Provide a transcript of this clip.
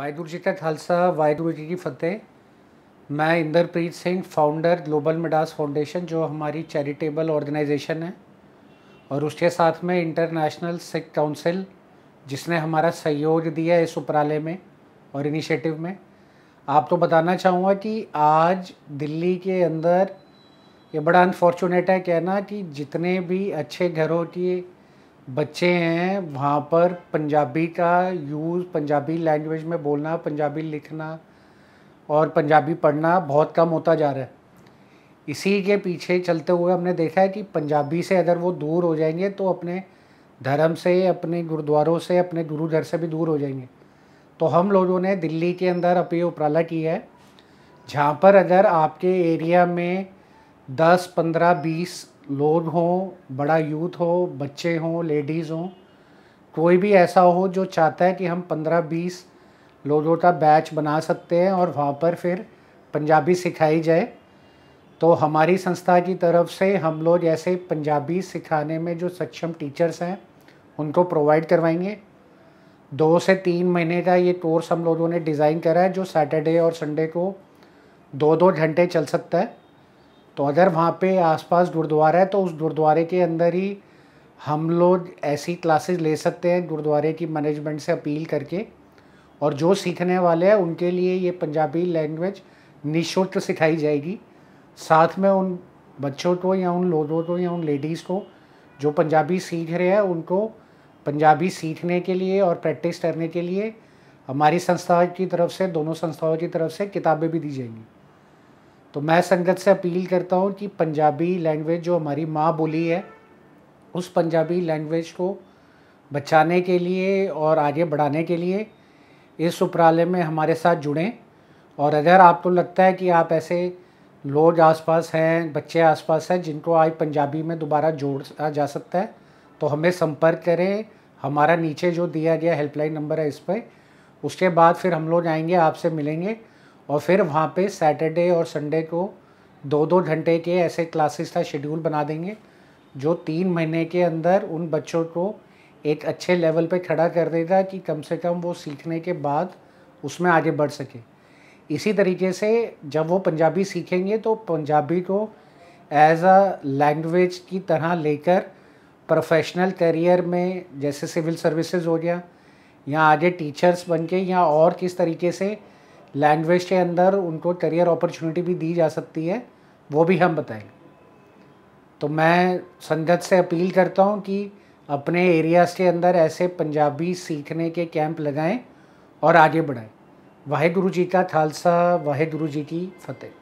ਵਾਹਿਗੁਰੂ जी का खालसा ਵਾਹਿਗुरु जी की फतेह मैं Inderpreet Singh founder Global Midas Foundation जो हमारी चैरिटेबल ऑर्गेनाइजेशन है और उसके साथ में इंटरनेशनल सिख काउंसिल जिसने हमारा सहयोग दिया इस उपराले में और इनिशिएटिव में आप तो बताना चाहूँगा कि आज दिल्ली के अंदर ये बड़ा अनफॉर्चुनेट है कहना कि जितने भी अच्छे घरों की बच्चे हैं वहाँ पर पंजाबी का यूज़ पंजाबी लैंग्वेज में बोलना पंजाबी लिखना और पंजाबी पढ़ना बहुत कम होता जा रहा है इसी के पीछे चलते हुए हमने देखा है कि पंजाबी से अगर वो दूर हो जाएंगे तो अपने धर्म से अपने गुरुद्वारों से अपने गुरु घर से भी दूर हो जाएंगे तो हम लोगों ने दिल्ली के अंदर अपनी उपराला की है जहाँ पर अगर आपके एरिया में दस पंद्रह बीस लोग हों बड़ा यूथ हो बच्चे हों लेडीज़ हों कोई भी ऐसा हो जो चाहता है कि हम पंद्रह बीस लोगों का बैच बना सकते हैं और वहाँ पर फिर पंजाबी सिखाई जाए तो हमारी संस्था की तरफ से हम लोग ऐसे पंजाबी सिखाने में जो सक्षम टीचर्स हैं उनको प्रोवाइड करवाएंगे दो से तीन महीने का ये कोर्स हम लोगों ने डिज़ाइन करा है जो सैटरडे और संडे को दो दो घंटे चल सकता है तो अगर वहाँ पे आसपास गुरुद्वारा है तो उस गुरुद्वारे के अंदर ही हम लोग ऐसी क्लासेस ले सकते हैं गुरुद्वारे की मैनेजमेंट से अपील करके और जो सीखने वाले हैं उनके लिए ये पंजाबी लैंग्वेज निःशुल्क सिखाई जाएगी साथ में उन बच्चों को या उन लोगों को या उन लेडीज़ को जो पंजाबी सीख रहे हैं उनको पंजाबी सीखने के लिए और प्रैक्टिस करने के लिए हमारी संस्था की तरफ से दोनों संस्थाओं की तरफ से किताबें भी दी जाएंगी तो मैं संगत से अपील करता हूँ कि पंजाबी लैंग्वेज जो हमारी माँ बोली है उस पंजाबी लैंग्वेज को बचाने के लिए और आगे बढ़ाने के लिए इस उपराले में हमारे साथ जुड़ें और अगर आपको लगता है कि आप ऐसे लोग आसपास हैं बच्चे आसपास हैं जिनको आज पंजाबी में दोबारा जोड़ा जा सकता है तो हमें संपर्क करें हमारा नीचे जो दिया गया हेल्पलाइन नंबर है इस पर उसके बाद फिर हम लोग आएंगे आपसे मिलेंगे और फिर वहाँ पे सैटरडे और संडे को दो दो घंटे के ऐसे क्लासेस का शेड्यूल बना देंगे जो तीन महीने के अंदर उन बच्चों को एक अच्छे लेवल पे खड़ा कर देगा कि कम से कम वो सीखने के बाद उसमें आगे बढ़ सके इसी तरीके से जब वो पंजाबी सीखेंगे तो पंजाबी को एज अ लैंग्वेज की तरह लेकर प्रोफेशनल करियर में जैसे सिविल सर्विसेज हो गया या आगे टीचर्स बन के या और किस तरीके से लैंग्वेज के अंदर उनको करियर अपॉर्चुनिटी भी दी जा सकती है वो भी हम बताएंगे तो मैं संगत से अपील करता हूँ कि अपने एरियाज़ के अंदर ऐसे पंजाबी सीखने के कैंप लगाएं और आगे बढ़ाएं वाहेगुरु जी का खालसा वाहेगुरु जी की फतेह